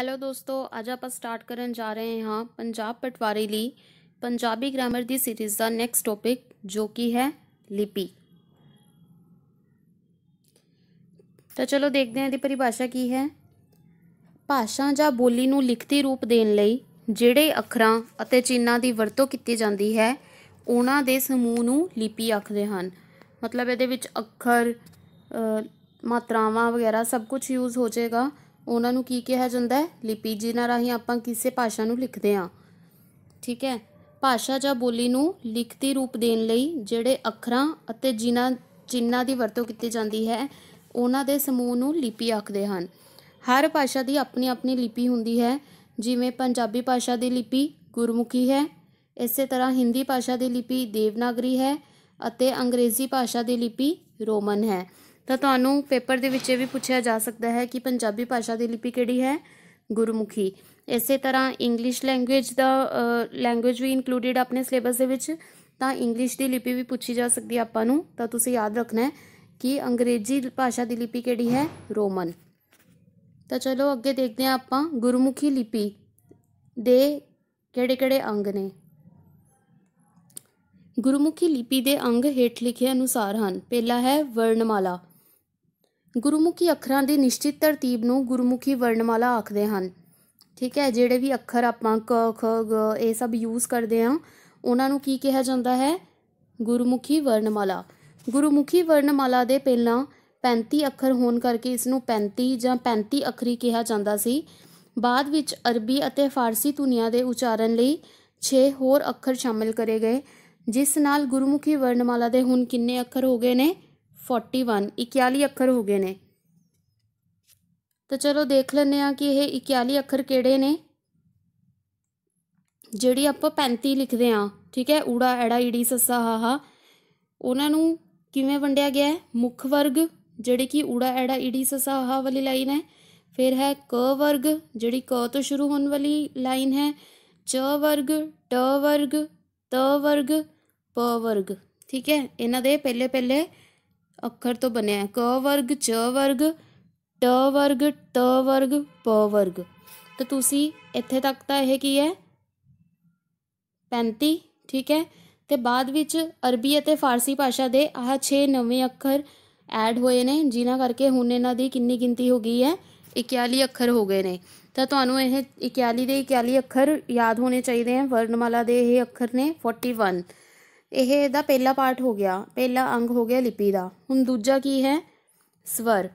hello ਦੋਸਤੋ ਅੱਜ ਆਪਾਂ ਸਟਾਰਟ ਕਰਨ ਜਾ ਰਹੇ ਹਾਂ ਪੰਜਾਬ ਪਟਵਾਰੀ ਲਈ ਪੰਜਾਬੀ ਗ੍ਰਾਮਰ ਦੀ ਸੀਰੀਜ਼ ਦਾ ਨੈਕਸਟ ਟੌਪਿਕ ਜੋ ਕਿ ਹੈ ਲਿਪੀ ਤਾਂ ਚਲੋ ਦੇਖਦੇ ਹਾਂ ਇਹਦੀ ਪਰਿਭਾਸ਼ਾ ਕੀ ਹੈ ਭਾਸ਼ਾ ਜਾਂ ਬੋਲੀ ਨੂੰ ਲਿਖਤੀ ਰੂਪ ਦੇਣ ਲਈ ਜਿਹੜੇ ਅੱਖਰਾਂ ਅਤੇ ਚਿੰਨ੍ਹਾਂ ਦੀ ਵਰਤੋਂ ਕੀਤੀ ਜਾਂਦੀ ਹੈ ਉਹਨਾਂ ਦੇ ਸਮੂਹ ਨੂੰ ਲਿਪੀ ਆਖਦੇ ਹਨ ਮਤਲਬ ਇਹਦੇ ਵਿੱਚ ਅੱਖਰ ਮਾਤਰਾਵਾਂ ਵਗੈਰਾ ਸਭ ਕੁਝ ਯੂਜ਼ ਹੋ ਜਾਏਗਾ ਉਹਨਾਂ ਨੂੰ ਕੀ ਕਿਹਾ ਜਾਂਦਾ ਹੈ ਲਿਪੀ ਜਿਨ੍ਹਾਂ ਰਾਹੀਂ ਆਪਾਂ ਕਿਸੇ ਭਾਸ਼ਾ ਨੂੰ ਲਿਖਦੇ ਹਾਂ ਠੀਕ ਹੈ ਭਾਸ਼ਾ ਜਾਂ ਬੋਲੀ ਨੂੰ ਲਿਖਤੀ ਰੂਪ ਦੇਣ ਲਈ ਜਿਹੜੇ ਅੱਖਰਾਂ ਅਤੇ ਜਿਨ੍ਹਾਂ ਚਿੰਨ੍ਹਾਂ ਦੀ ਵਰਤੋਂ ਕੀਤੀ ਜਾਂਦੀ ਹੈ ਉਹਨਾਂ ਦੇ ਸਮੂਹ ਨੂੰ ਲਿਪੀ ਆਖਦੇ ਹਨ ਹਰ ਭਾਸ਼ਾ ਦੀ ਆਪਣੀ ਆਪਣੀ ਲਿਪੀ ਹੁੰਦੀ ਹੈ ਜਿਵੇਂ ਪੰਜਾਬੀ ਭਾਸ਼ਾ ਦੀ ਲਿਪੀ ਗੁਰਮੁਖੀ ਹੈ ਇਸੇ ਤਰ੍ਹਾਂ ਹਿੰਦੀ ਭਾਸ਼ਾ ਦੀ ਲਿਪੀ ਦੇਵਨਾਗਰੀ ਹੈ ਅਤੇ ਅੰਗਰੇਜ਼ੀ ਭਾਸ਼ਾ ਦੀ ਲਿਪੀ ਰੋਮਨ ਹੈ ਤਾਂ ਤੁਹਾਨੂੰ ਪੇਪਰ ਦੇ ਵਿੱਚ ਇਹ ਵੀ ਪੁੱਛਿਆ ਜਾ ਸਕਦਾ ਹੈ ਕਿ ਪੰਜਾਬੀ ਭਾਸ਼ਾ ਦੀ ਲਿਪੀ ਕਿਹੜੀ ਹੈ ਗੁਰਮੁਖੀ ਇਸੇ ਤਰ੍ਹਾਂ ਇੰਗਲਿਸ਼ ਲੈਂਗੁਏਜ ਦਾ ਲੈਂਗੁਏਜ ਵੀ ਇਨਕਲੂਡਡ ਆਪਣੇ ਸਿਲੇਬਸ ਦੇ ਵਿੱਚ ਤਾਂ ਇੰਗਲਿਸ਼ ਦੀ ਲਿਪੀ ਵੀ ਪੁੱਛੀ ਜਾ ਸਕਦੀ ਹੈ ਆਪਾਂ ਨੂੰ ਤਾਂ ਤੁਸੀਂ ਯਾਦ ਰੱਖਣਾ ਹੈ ਕਿ ਅੰਗਰੇਜ਼ੀ ਭਾਸ਼ਾ ਦੀ ਲਿਪੀ ਕਿਹੜੀ ਹੈ ਰੋਮਨ ਤਾਂ ਚਲੋ ਅੱਗੇ ਦੇਖਦੇ ਹਾਂ ਆਪਾਂ ਗੁਰਮੁਖੀ ਲਿਪੀ ਦੇ ਕਿਹੜੇ-ਕਿਹੜੇ ਅੰਗ ਨੇ ਗੁਰਮੁਖੀ ਲਿਪੀ ਦੇ ਅੰਗ ਹੇਠ ਲਿਖੇ ਅਨੁਸਾਰ ਹਨ ਪਹਿਲਾ ਹੈ ਵਰਣਮਾਲਾ ਗੁਰਮੁਖੀ ਅੱਖਰਾਂ ਦੀ ਨਿਸ਼ਚਿਤ ਤਰਤੀਬ ਨੂੰ ਗੁਰਮੁਖੀ ਵਰਣਮਾਲਾ ਆਖਦੇ ਹਨ ਠੀਕ ਹੈ ਜਿਹੜੇ ਵੀ ਅੱਖਰ ਆਪਾਂ ਕ ਖ ਗ ਇਹ ਸਭ ਯੂਜ਼ ਕਰਦੇ ਆ ਉਹਨਾਂ ਨੂੰ ਕੀ ਕਿਹਾ ਜਾਂਦਾ ਹੈ ਗੁਰਮੁਖੀ ਵਰਣਮਾਲਾ ਗੁਰਮੁਖੀ ਵਰਣਮਾਲਾ ਦੇ ਪਹਿਲਾਂ 35 ਅੱਖਰ ਹੋਣ ਕਰਕੇ ਇਸ ਨੂੰ 35 ਜਾਂ 35 ਅੱਖਰੀ ਕਿਹਾ ਜਾਂਦਾ ਸੀ ਬਾਅਦ ਵਿੱਚ ਅਰਬੀ ਅਤੇ ਫਾਰਸੀ ਧੁਨੀਆਂ ਦੇ ਉਚਾਰਨ ਲਈ 6 ਹੋਰ ਅੱਖਰ ਸ਼ਾਮਿਲ ਕਰੇ ਗਏ ਜਿਸ ਨਾਲ ਗੁਰਮੁਖੀ ਵਰਣਮਾਲਾ ਦੇ ਹੁਣ ਕਿੰਨੇ ਅੱਖਰ ਹੋ ਗਏ ਨੇ 41 41 ਅੱਖਰ ਹੋ ਗਏ ਨੇ ਤਾਂ ਚਲੋ ਦੇਖ ਲੈਂਦੇ ਆ ਕਿ ਇਹ 41 ਅੱਖਰ ਕਿਹੜੇ ਨੇ ਜਿਹੜੀ ਆਪਾਂ 35 ਲਿਖਦੇ ਆ ਠੀਕ ਹੈ ਊੜਾ ਐੜਾ ਈੜੀ ਸੱਸਾ ਹਾ ਉਹਨਾਂ ਨੂੰ ਕਿਵੇਂ ਵੰਡਿਆ ਗਿਆ ਹੈ ਮੁੱਖ ਵਰਗ ਜਿਹੜੇ ਕਿ ਊੜਾ ਐੜਾ ਈੜੀ ਸੱਸਾ ਹਾ ਵਾਲੀ ਲਾਈਨ ਹੈ ਫਿਰ ਹੈ ਕ ਵਰਗ ਜਿਹੜੀ ਕ ਤੋਂ ਸ਼ੁਰੂ ਹੋਣ ਵਾਲੀ ਲਾਈਨ ਹੈ ਚ ਵਰਗ ਟ ਵਰਗ ਤ ਵਰਗ ਪ ਵਰਗ ਠੀਕ ਹੈ ਇਹਨਾਂ ਦੇ ਪਹਿਲੇ ਪਹਿਲੇ ਅੱਖਰ ਤੋਂ ਬਣਿਆ ਕ ਵਰਗ ਚ ਵਰਗ ਟ ਵਰਗ ਟ ਵਰਗ ਪ ਵਰਗ ਤਾਂ ਤੁਸੀਂ ਇੱਥੇ ਤੱਕ ਤਾਂ ਇਹ ਕੀ ਹੈ 35 ਠੀਕ ਹੈ ਤੇ ਬਾਅਦ ਵਿੱਚ ਅਰਬੀ ਅਤੇ ਫਾਰਸੀ ਭਾਸ਼ਾ ਦੇ ਆਹ 6 ਨਵੇਂ ਅੱਖਰ ਐਡ ਹੋਏ ਨੇ ਜਿਨ੍ਹਾਂ ਕਰਕੇ ਹੁਣ ਇਹਨਾਂ ਦੀ ਕਿੰਨੀ ਗਿਣਤੀ ਹੋ ਗਈ ਹੈ 41 ਅੱਖਰ ਹੋ ਗਏ ਨੇ ਤਾਂ ਤੁਹਾਨੂੰ ਇਹ 41 ਦੇ 41 ਅੱਖਰ ਯਾਦ ਹੋਣੇ ਚਾਹੀਦੇ ਹਨ ਵਰਣਮਾਲਾ ਦੇ ਇਹ ਅੱਖਰ ਨੇ 41 ਇਹ ਇਹਦਾ ਪਹਿਲਾ ਪਾਰਟ ਹੋ ਗਿਆ ਪਹਿਲਾ ਅੰਗ ਹੋ ਗਿਆ ਲਿਪੀ ਦਾ ਹੁਣ ਦੂਜਾ ਕੀ ਹੈ ਸਵਰ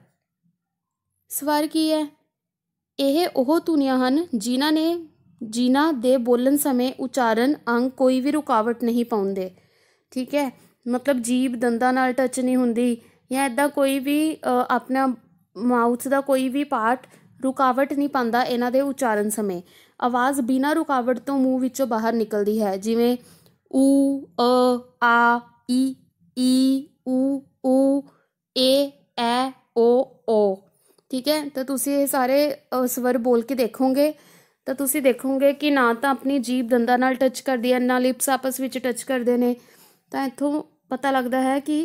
ਸਵਰ ਕੀ ਹੈ ਇਹ ਉਹ ਧੁਨੀਆਂ ਹਨ ਜਿਨ੍ਹਾਂ ਨੇ ਜਿਨ੍ਹਾਂ ਦੇ ਬੋਲਣ ਸਮੇਂ ਉਚਾਰਨ ਅੰਗ ਕੋਈ ਵੀ ਰੁਕਾਵਟ ਨਹੀਂ ਪਾਉਂਦੇ ਠੀਕ ਹੈ ਮਤਲਬ ਜੀਬ ਦੰਦਾਂ ਨਾਲ ਟੱਚ ਨਹੀਂ ਹੁੰਦੀ ਜਾਂ ਐਦਾਂ ਕੋਈ ਵੀ ਆਪਣਾ ਮਾਊਥ ਦਾ ਕੋਈ ਵੀ ਪਾਰਟ ਰੁਕਾਵਟ ਨਹੀਂ ਪਾਉਂਦਾ ਇਹਨਾਂ ਦੇ ਉਚਾਰਨ ਸਮੇਂ ਆਵਾਜ਼ ਬਿਨਾਂ ਰੁਕਾਵਟ ਤੋਂ ਮੂੰਹ ਵਿੱਚੋਂ ਬਾਹਰ ਨਿਕਲਦੀ ਹੈ ਜਿਵੇਂ u, a e, a, i, E u u ਏ ਐ ਓ ਓ ਠੀਕ ਹੈ ਤਾਂ ਤੁਸੀਂ ਇਹ ਸਾਰੇ ਸਵਰ ਬੋਲ ਕੇ ਦੇਖੋਗੇ ਤਾਂ ਤੁਸੀਂ ਦੇਖੋਗੇ ਕਿ ਨਾ ਤਾਂ ਆਪਣੀ ਜੀਬ ਦੰਦਾਂ ਨਾਲ ਟੱਚ ਕਰਦੀ ਹੈ ਨਾ ਲਿਪਸ ਆਪਸ ਵਿੱਚ ਟੱਚ ਕਰਦੇ ਨੇ ਤਾਂ ਇਥੋਂ ਪਤਾ ਲੱਗਦਾ ਹੈ ਕਿ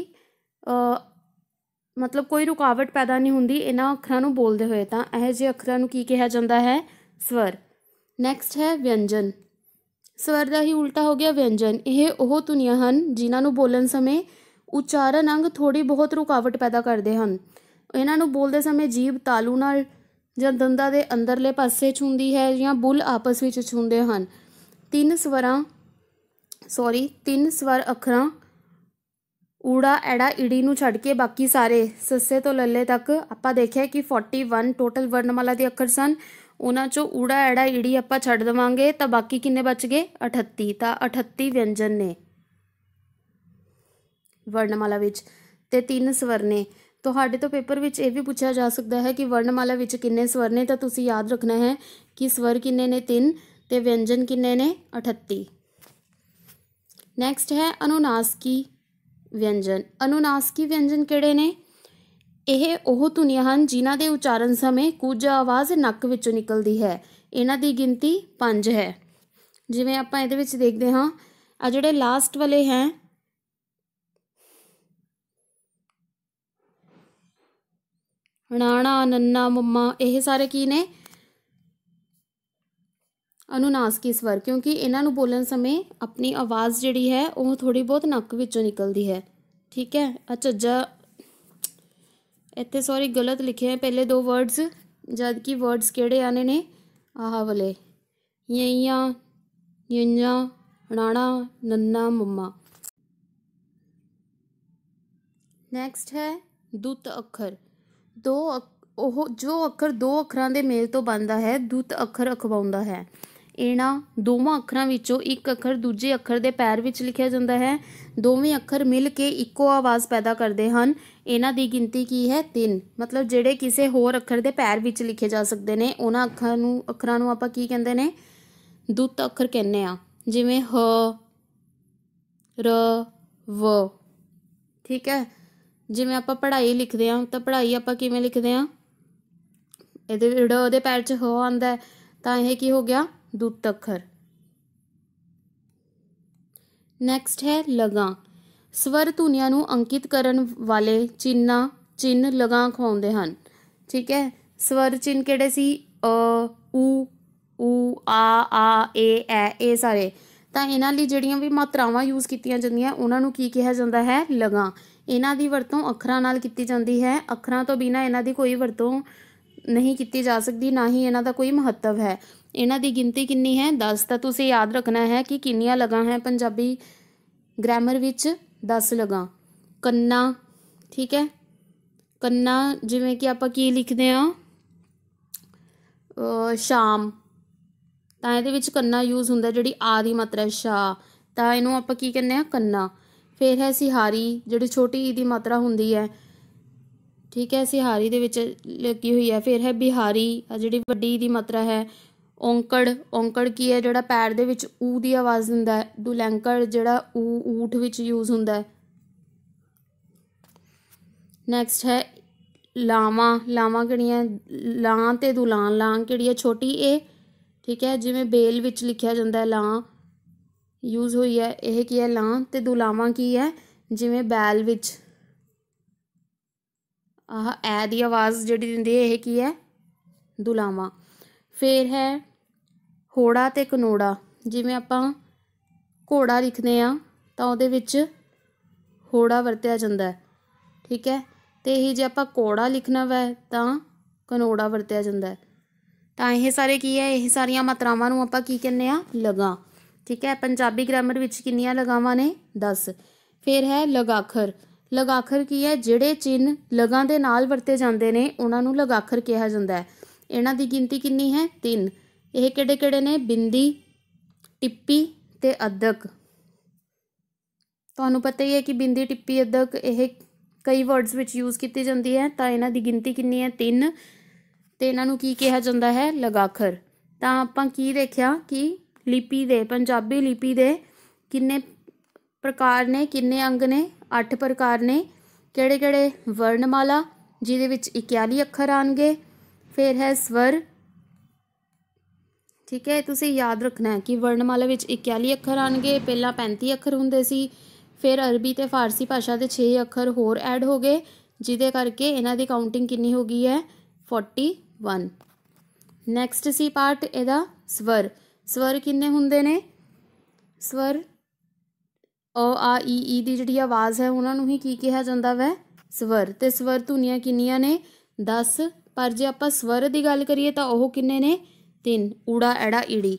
ਮਤਲਬ ਕੋਈ ਰੁਕਾਵਟ ਪੈਦਾ ਨਹੀਂ ਹੁੰਦੀ ਇਹਨਾਂ ਅੱਖਰਾਂ ਨੂੰ ਬੋਲਦੇ ਹੋਏ ਤਾਂ ਇਹ ਜੇ ਅੱਖਰਾਂ ਨੂੰ ਕੀ ਕਿਹਾ ਜਾਂਦਾ ਹੈ ਸਵਰ ਨੈਕਸਟ ਹੈ ਵਿਅੰਜਨ ਸਵਰ ਦਾ ਹੀ ਉਲਟਾ ਹੋ ਗਿਆ ਵਿਅੰਜਨ ਇਹ ਉਹ ਤੁਨੀਆਂ ਹਨ ਜਿਨ੍ਹਾਂ ਨੂੰ ਬੋਲਣ ਸਮੇਂ ਉਚਾਰਨ ਅੰਗ ਥੋੜੀ ਬਹੁਤ ਰੁਕਾਵਟ ਪੈਦਾ ਕਰਦੇ ਹਨ ਇਹਨਾਂ ਨੂੰ ਬੋਲਦੇ ਸਮੇਂ ਜੀਭ ਤਾਲੂ ਨਾਲ ਜਾਂ ਦੰਦਾਂ ਦੇ ਅੰਦਰਲੇ ਪਾਸੇ ਛੁੰਦੀ ਹੈ ਜਾਂ ਬੁੱਲ ਆਪਸ ਵਿੱਚ ਛੁੰਦੇ ਹਨ ਤਿੰਨ ਸਵਰਾਂ ਸੌਰੀ ਤਿੰਨ ਸਵਰ ਅੱਖਰਾਂ ਊੜਾ ਐੜਾ ਈੜੀ ਨੂੰ ਛੱਡ ਕੇ ਬਾਕੀ ਸਾਰੇ ਸੱਸੇ ਤੋਂ ਲੱਲੇ ਤੱਕ ਆਪਾਂ ਦੇਖਿਆ ਕਿ 41 ਟੋਟਲ ਵਰਣਮਾਲਾ ਦੇ ਅੱਖਰ ਸਨ ਉਹਨਾਂ ਚੋਂ ਊੜਾ ਐੜਾ ਈੜੀ ਆਪਾਂ ਛੱਡ ਦਵਾਂਗੇ ਤਾਂ ਬਾਕੀ ਕਿੰਨੇ ਬਚ ਗਏ 38 ਤਾਂ 38 ਵਿਅੰਜਨ ਨੇ ਵਰਣਮਾਲਾ ਵਿੱਚ ਤੇ ਤਿੰਨ ਸਵਰ ਨੇ ਤੁਹਾਡੇ ਤੋਂ ਪੇਪਰ ਵਿੱਚ ਇਹ ਵੀ ਪੁੱਛਿਆ ਜਾ ਸਕਦਾ ਹੈ ਕਿ ਵਰਣਮਾਲਾ ਵਿੱਚ ਕਿੰਨੇ ਸਵਰ ਨੇ ਤਾਂ ਤੁਸੀਂ ਯਾਦ ਰੱਖਣਾ ਹੈ ਕਿ ਸਵਰ ਕਿੰਨੇ ਨੇ 3 ਤੇ ਵਿਅੰਜਨ ਕਿੰਨੇ ਨੇ 38 ਨੈਕਸਟ ਹੈ ਅਨੁਨਾਸਕੀ ਵਿਅੰਜਨ ਅਨੁਨਾਸਕੀ ਵਿਅੰਜਨ ਕਿਹੜੇ ਨੇ ਇਹ ਉਹ ਧੁਨੀਆਂ ਹਨ ਜਿਨ੍ਹਾਂ ਦੇ ਉਚਾਰਨ ਸਮੇਂ ਕੁਝ ਆਵਾਜ਼ ਨੱਕ ਵਿੱਚੋਂ ਨਿਕਲਦੀ ਹੈ ਇਹਨਾਂ ਦੀ ਗਿਣਤੀ 5 ਹੈ ਜਿਵੇਂ ਆਪਾਂ ਇਹਦੇ ਵਿੱਚ ਦੇਖਦੇ ਹਾਂ ਆ ਜਿਹੜੇ ਲਾਸਟ ਵਾਲੇ ਹੈ ਨਾਣਾ ਨੰਨਾ ਮੰਮਾ ਇਹ ਸਾਰੇ ਕੀ ਨੇ ਅਨੁਨਾਸਕੀ ਸਵਰ ਕਿਉਂਕਿ ਇਹਨਾਂ ਨੂੰ ਬੋਲਣ ਸਮੇਂ ਆਪਣੀ ਆਵਾਜ਼ ਜਿਹੜੀ ਹੈ ਉਹ ਥੋੜੀ ਬਹੁਤ ਨੱਕ ਵਿੱਚੋਂ ਨਿਕਲਦੀ ਹੈ ਠੀਕ ਹੈ ਅਚਜਾ ਇੱਥੇ ਸੌਰੀ ਗਲਤ ਲਿਖਿਆ ਹੈ ਪਹਿਲੇ ਦੋ ਵਰਡਸ ਜਦ ਕਿ ਵਰਡਸ ਕਿਹੜੇ ਆਨੇ ਨੇ ਆਹ ਵਾਲੇ ਯਈਆਂ ਯਈਆਂ ਰਾਣਾ ਨੰਨਾ ਮੰਮਾ ਨੈਕਸਟ ਹੈ ਦੁੱਤ ਅੱਖਰ ਦੋ ਉਹ ਜੋ ਅੱਖਰ ਦੋ ਅੱਖਰਾਂ ਦੇ ਮੇਲ ਤੋਂ ਬਣਦਾ ਹੈ ਦੁੱਤ ਅੱਖਰ ਅਖਵਾਉਂਦਾ ਹੈ ਇਹਨਾਂ ਦੋਵਾਂ ਅੱਖਰਾਂ ਵਿੱਚੋਂ ਇੱਕ ਅੱਖਰ ਦੂਜੇ ਅੱਖਰ ਦੇ ਪੈਰ ਵਿੱਚ ਲਿਖਿਆ ਜਾਂਦਾ ਹੈ ਦੋਵੇਂ ਅੱਖਰ ਮਿਲ ਕੇ ਇੱਕੋ ਆਵਾਜ਼ ਪੈਦਾ ਕਰਦੇ ਹਨ ਇਹਨਾਂ ਦੀ ਗਿਣਤੀ ਕੀ ਹੈ 3 ਮਤਲਬ ਜਿਹੜੇ ਕਿਸੇ ਹੋਰ ਅੱਖਰ ਦੇ ਪੈਰ ਵਿੱਚ ਲਿਖੇ ਜਾ ਸਕਦੇ ਨੇ ਉਹਨਾਂ ਅੱਖਰਾਂ ਨੂੰ ਅੱਖਰਾਂ ਨੂੰ ਆਪਾਂ ਕੀ ਕਹਿੰਦੇ ਨੇ ਦੁੱਤ ਅੱਖਰ ਕਹਿੰਦੇ ਆ ਜਿਵੇਂ ਹ ਰ ਵ ਠੀਕ ਹੈ ਜਿਵੇਂ ਆਪਾਂ ਪੜ੍ਹਾਈ ਲਿਖਦੇ ਆ ਤਾਂ ਪੜ੍ਹਾਈ ਆਪਾਂ ਕਿਵੇਂ ਲਿਖਦੇ ਆ ਇਹਦੇ ੜ ਉਹਦੇ ਪੈਰ 'ਚ ਹ ਆਉਂਦਾ ਤਾਂ ਇਹ ਕੀ ਹੋ ਗਿਆ ਅੱਖਰ ਨੈਕਸਟ ਹੈ ਲਗਾ ਸਵਰ ਧੁਨੀਆਂ ਨੂੰ ਅੰਕਿਤ ਕਰਨ ਵਾਲੇ ਚਿੰਨਾ ਚਿੰਨ ਲਗਾ ਖਾਉਂਦੇ ਹਨ ਠੀਕ ਹੈ ਸਵਰ ਚਿੰਨ ਕਿਹੜੇ ਸੀ ਅ ਉ ਉ ਆ ਆ ਏ ਐ ਇਹ ਸਾਰੇ ਤਾਂ ਇਹਨਾਂ ਲਈ ਜਿਹੜੀਆਂ ਵੀ ਮਾਤਰਾਵਾਂ ਯੂਜ਼ ਕੀਤੀਆਂ ਜਾਂਦੀਆਂ ਉਹਨਾਂ ਨੂੰ ਕੀ ਕਿਹਾ ਜਾਂਦਾ ਹੈ ਲਗਾ ਇਹਨਾਂ ਦੀ ਵਰਤੋਂ ਅੱਖਰਾਂ ਨਾਲ ਕੀਤੀ ਜਾਂਦੀ ਹੈ ਅੱਖਰਾਂ ਤੋਂ ਬਿਨਾ ਇਹਨਾਂ ਦੀ ਕੋਈ ਵਰਤੋਂ ਨਹੀਂ ਕੀਤੀ ਜਾ ਸਕਦੀ ਨਾ ਹੀ ਇਹਨਾਂ ਦਾ ਕੋਈ ਮਹੱਤਵ ਹੈ ਇਹਨਾਂ ਦੀ ਗਿਣਤੀ ਕਿੰਨੀ ਹੈ 10 ਤਾਂ ਤੁਸੀਂ ਯਾਦ ਰੱਖਣਾ ਹੈ ਕਿ ਕਿੰਨੀਆਂ ਲਗਾ ਹੈ ਪੰਜਾਬੀ ਗ੍ਰਾਮਰ ਵਿੱਚ 10 ਲਗਾ ਕੰਨਾ ਠੀਕ ਹੈ ਕੰਨਾ ਜਿਵੇਂ ਕਿ ਆਪਾਂ ਕੀ ਲਿਖਦੇ ਆ ਸ਼ਾਮ ਤਾਂ ਇਹਦੇ ਵਿੱਚ ਕੰਨਾ ਯੂਜ਼ ਹੁੰਦਾ ਜਿਹੜੀ ਆ ਦੀ ਮਾਤਰਾ ਸ਼ਾ ਤਾਂ ਇਹਨੂੰ ਆਪਾਂ ਕੀ ਕਹਿੰਦੇ ਆ ਕੰਨਾ ਫਿਰ ਹੈ ਸਿਹਾਰੀ ਜਿਹੜੀ ਛੋਟੀ ਈ ਦੀ ਮਾਤਰਾ ਹੁੰਦੀ ਹੈ ਠੀਕ ਹੈ ਸਿਹਾਰੀ ਦੇ ਵਿੱਚ ਲੱਗੀ ਹੋਈ ਹੈ ਫਿਰ ਹੈ ਬਿਹਾਰੀ ਜਿਹੜੀ ਵੱਡੀ ਈ ਦੀ ਮਾਤਰਾ ਹੈ ਔਂਕੜ ਔਂਕੜ ਕੀ ਹੈ ਜਿਹੜਾ ਪੈਰ ਦੇ ਵਿੱਚ ਊ ਦੀ ਆਵਾਜ਼ ਹੁੰਦਾ ਹੈ ਦੁਲੈਂਕੜ ਜਿਹੜਾ ਊ ਊਠ ਵਿੱਚ ਯੂਜ਼ ਹੁੰਦਾ ਹੈ ਨੈਕਸਟ ਹੈ ਲਾਵਾਂ ਲਾਵਾਂ ਕਿਹੜੀਆਂ ਲਾਂ ਤੇ ਦੁਲਾਂ ਲਾਂ ਕਿਹੜੀ ਹੈ ਛੋਟੀ ਏ ਠੀਕ ਹੈ ਜਿਵੇਂ ਬੇਲ ਵਿੱਚ ਲਿਖਿਆ ਜਾਂਦਾ ਹੈ ਲਾਂ ਯੂਜ਼ ਹੋਈ ਹੈ ਇਹ ਕੀ ਹੈ ਲਾਂ ਤੇ ਦੁਲਾਵਾਂ ਕੀ ਹੈ ਜਿਵੇਂ ਬੈਲ ਵਿੱਚ ਆਹ ਐ ਦੀ ਆਵਾਜ਼ ਜਿਹੜੀ ਦਿੰਦੀ ਹੈ ਇਹ ਕੀ ਹੈ ਦੁਲਾਵਾਂ ਫੇਰ ਹੈ ਹੋੜਾ ਤੇ ਕਨੋੜਾ ਜਿਵੇਂ ਆਪਾਂ ਘੋੜਾ ਲਿਖਦੇ ਆ ਤਾਂ ਉਹਦੇ ਵਿੱਚ ਹੋੜਾ ਵਰਤਿਆ ਜਾਂਦਾ ਹੈ ਠੀਕ ਹੈ ਤੇ ਇਹ ਜੇ ਆਪਾਂ ਕੋੜਾ ਲਿਖਣਾ ਵਾ ਤਾਂ ਕਨੋੜਾ ਵਰਤਿਆ ਜਾਂਦਾ ਹੈ ਤਾਂ ਇਹ ਸਾਰੇ ਕੀ ਹੈ ਇਹ ਸਾਰੀਆਂ ਮਾਤਰਾਵਾਂ ਨੂੰ ਆਪਾਂ ਕੀ ਕਹਿੰਦੇ ਆ ਲਗਾ ਠੀਕ ਹੈ ਪੰਜਾਬੀ ਗ੍ਰਾਮਰ ਵਿੱਚ ਕਿੰਨੀਆਂ ਲਗਾਵਾਂ ਨੇ 10 ਫਿਰ ਹੈ ਲਗਾਖਰ ਲਗਾਖਰ ਕੀ ਹੈ ਜਿਹੜੇ ਚਿੰਨ ਲਗਾ ਦੇ ਨਾਲ ਵਰਤੇ ਜਾਂਦੇ ਨੇ ਉਹਨਾਂ ਨੂੰ ਲਗਾਖਰ ਕਿਹਾ ਜਾਂਦਾ ਹੈ ਇਹਨਾਂ ਦੀ ਗਿਣਤੀ ਕਿੰਨੀ ਹੈ 3 ਇਹ ਕਿਹੜੇ ਕਿਹੜੇ ਨੇ ਬਿੰਦੀ ਟਿੱਪੀ ਤੇ ਅਦਕ ਤੁਹਾਨੂੰ ਪਤਾ ਹੀ ਹੈ ਕਿ ਬਿੰਦੀ ਟਿੱਪੀ ਅਦਕ ਇਹ ਕਈ ਵਰਡਸ ਵਿੱਚ ਯੂਜ਼ ਕੀਤੀ ਜਾਂਦੀ ਹੈ ਤਾਂ ਇਹਨਾਂ ਦੀ ਗਿਣਤੀ ਕਿੰਨੀ ਹੈ 3 ਤੇ ਇਹਨਾਂ ਨੂੰ ਕੀ ਕਿਹਾ ਜਾਂਦਾ ਹੈ ਲਗਾਖਰ ਤਾਂ ਆਪਾਂ ਕੀ ਦੇਖਿਆ ਕਿ ਲਿਪੀ ਦੇ ਪੰਜਾਬੀ ਲਿਪੀ ਦੇ ਕਿੰਨੇ ਪ੍ਰਕਾਰ ਨੇ ਕਿੰਨੇ ਅੰਗ ਨੇ 8 ਪ੍ਰਕਾਰ ਨੇ ਕਿਹੜੇ ਕਿਹੜੇ ਵਰਣਮਾਲਾ ਜਿਹਦੇ ਵਿੱਚ 41 ਅੱਖਰ ਆਣਗੇ ਫਿਰ ਹੈ ਸਵਰ ਠੀਕ ਹੈ ਤੁਸੀਂ ਯਾਦ ਰੱਖਣਾ ਹੈ ਕਿ ਵਰਣਮਾਲਾ ਵਿੱਚ 41 ਅੱਖਰ ਆਣਗੇ ਪਹਿਲਾਂ 35 ਅੱਖਰ ਹੁੰਦੇ ਸੀ ਫਿਰ ਅਰਬੀ ਤੇ ਫਾਰਸੀ ਭਾਸ਼ਾ ਦੇ 6 ਅੱਖਰ ਹੋਰ ਐਡ ਹੋ ਗਏ ਜਿਹਦੇ ਕਰਕੇ ਇਹਨਾਂ ਦੀ ਕਾਊਂਟਿੰਗ ਕਿੰਨੀ ਹੋ ਗਈ ਹੈ 41 ਨੈਕਸਟ ਸੀ ਪਾਰਟ ਇਹਦਾ ਸਵਰ ਸਵਰ ਕਿੰਨੇ ਹੁੰਦੇ ਨੇ ਸਵਰ ਅ ਆ ਈ ਈ ਦੀ ਜਿਹੜੀ ਆਵਾਜ਼ ਹੈ ਉਹਨਾਂ ਨੂੰ ਹੀ ਕੀ ਕਿਹਾ ਜਾਂਦਾ ਵੈ ਸਵਰ ਤੇ ਸਵਰ ਧੁਨੀਆਂ ਕਿੰਨੀਆਂ ਨੇ 10 ਪਰ ਜੇ ਆਪਾਂ ਸਵਰ ਦੀ ਗੱਲ ਕਰੀਏ ਤਾਂ ਉਹ ਕਿੰਨੇ ਨੇ ਤਿੰਨ ਊੜਾ ਐੜਾ ਈੜੀ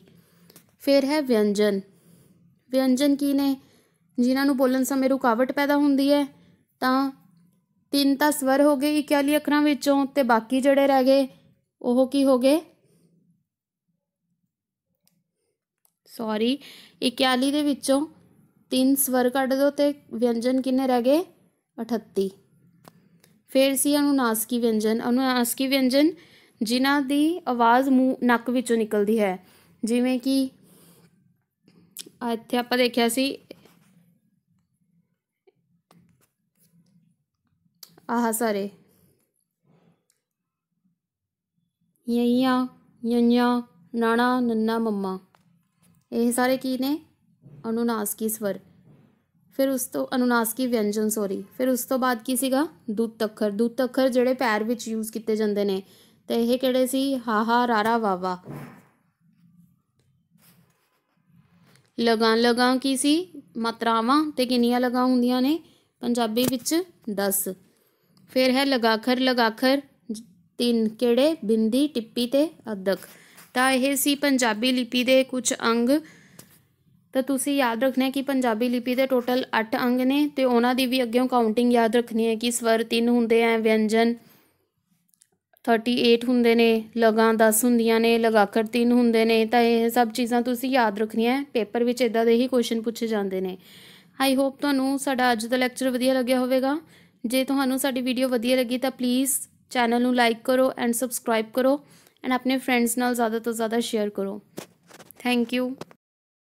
ਫਿਰ ਹੈ ਵਿਅੰਜਨ ਵਿਅੰਜਨ ਕੀ ਨੇ ਜਿਨ੍ਹਾਂ ਨੂੰ ਬੋਲਣ ਸਮੇਂ ਰੁਕਾਵਟ ਪੈਦਾ ਹੁੰਦੀ ਹੈ ਤਾਂ ਤਿੰਨ ਤਾਂ ਸਵਰ ਹੋ ਗਏ 41 ਅੱਖਰਾਂ ਵਿੱਚੋਂ ਤੇ ਬਾਕੀ ਜਿਹੜੇ ਰਹਿ ਗਏ ਉਹ ਕੀ ਹੋ ਗਏ ਸੌਰੀ 41 ਦੇ ਵਿੱਚੋਂ ਤਿੰਨ ਸਵਰ ਕੱਢ ਦੋ ਤੇ ਵਿਅੰਜਨ ਕਿੰਨੇ ਰਹਿ ਗਏ 38 ਫਿਰ ਸੀ ਅਨੁਨਾਸਕੀ ਵਿਅੰਜਨ ਅਨੁਨਾਸਕੀ ਵਿਅੰਜਨ ਜਿਨ੍ਹਾਂ ਦੀ ਆਵਾਜ਼ ਮੂੰਹ ਨੱਕ ਵਿੱਚੋਂ ਨਿਕਲਦੀ ਹੈ ਜਿਵੇਂ ਕਿ ਇੱਥੇ ਆਪਾਂ ਦੇਖਿਆ ਸੀ ਆਹ ਸਾਰੇ ਯਈਆ ਯੰਆਂ ਨਾਣਾ ਨੰਨਾ ਮੰਮਾ ਇਹ ਸਾਰੇ ਕੀ ਨੇ ਅਨੁਨਾਸਕੀ ਸਵਰ ਫਿਰ ਉਸ ਤੋਂ ਅਨੁਨਾਸਕੀ ਵਿਅੰਜਨ ਸੋਰੀ ਫਿਰ ਉਸ ਤੋਂ ਬਾਅਦ ਕੀ ਸੀਗਾ ਦੁੱਤ ਅੱਖਰ ਦੁੱਤ ਅੱਖਰ ਜਿਹੜੇ ਪੈਰ ਵਿੱਚ ਯੂਜ਼ ਕੀਤੇ ਜਾਂਦੇ ਨੇ ਤੇ ਇਹ ਕਿਹੜੇ ਸੀ ਹਾਹਾ ਰਾਰਾ ਵਾਵਾ ਲਗਾਂ ਲਗਾਂ ਕੀ ਸੀ ਮਾਤਰਾਵਾਂ ਤੇ ਕਿੰਨੀਆਂ ਲਗਾਂ ਹੁੰਦੀਆਂ ਨੇ ਪੰਜਾਬੀ ਵਿੱਚ 10 ਫਿਰ ਹੈ ਲਗਾਖਰ ਲਗਾਖਰ ਤਿੰਨ ਕਿਹੜੇ ਬਿੰਦੀ ਟਿੱਪੀ ਤੇ ਅਦਕ ਤਾਂ ਇਹ ਸੀ ਪੰਜਾਬੀ ਲਿਪੀ ਦੇ ਕੁਝ ਅੰਗ ਤਾਂ ਤੁਸੀਂ ਯਾਦ ਰੱਖਣਾ ਕਿ ਪੰਜਾਬੀ ਲਿਪੀ ਦੇ ਟੋਟਲ 8 ਅੰਗ ਨੇ ਤੇ ਉਹਨਾਂ ਦੀ ਵੀ ਅੱਗੇ ਕਾਊਂਟਿੰਗ ਯਾਦ ਰੱਖਣੀ ਹੈ ਕਿ ਸਵਰ ਤਿੰਨ ਹੁੰਦੇ ਆ ਵਿਅੰਜਨ 38 ਹੁੰਦੇ ਨੇ ਲਗਾ 10 ਹੁੰਦੀਆਂ ਨੇ ਲਗਾਕਰ 3 ਹੁੰਦੇ ਨੇ ਤਾਂ ਇਹ ਸਭ ਚੀਜ਼ਾਂ ਤੁਸੀਂ ਯਾਦ ਰੱਖਣੀਆਂ ਹੈ ਪੇਪਰ ਵਿੱਚ ਇਦਾਂ ਦੇ ਹੀ ਕੁਐਸਚਨ ਪੁੱਛੇ ਜਾਂਦੇ ਨੇ ਆਈ ਹੋਪ ਤੁਹਾਨੂੰ ਸਾਡਾ ਅੱਜ ਦਾ ਲੈਕਚਰ ਵਧੀਆ ਲੱਗਿਆ ਹੋਵੇਗਾ ਜੇ ਤੁਹਾਨੂੰ ਸਾਡੀ ਵੀਡੀਓ ਵਧੀਆ ਲੱਗੀ ਤਾਂ ਪਲੀਜ਼ ਚੈਨਲ ਨੂੰ ਲਾਈਕ ਕਰੋ ਐਂਡ ਸਬਸਕ੍ਰਾਈਬ ਕਰੋ ਐਂਡ ਆਪਣੇ ਫਰੈਂਡਸ ਨਾਲ ਜ਼ਿਆਦਾ ਤੋਂ ਜ਼ਿਆਦਾ ਸ਼ੇਅਰ ਕਰੋ ਥੈਂਕ ਯੂ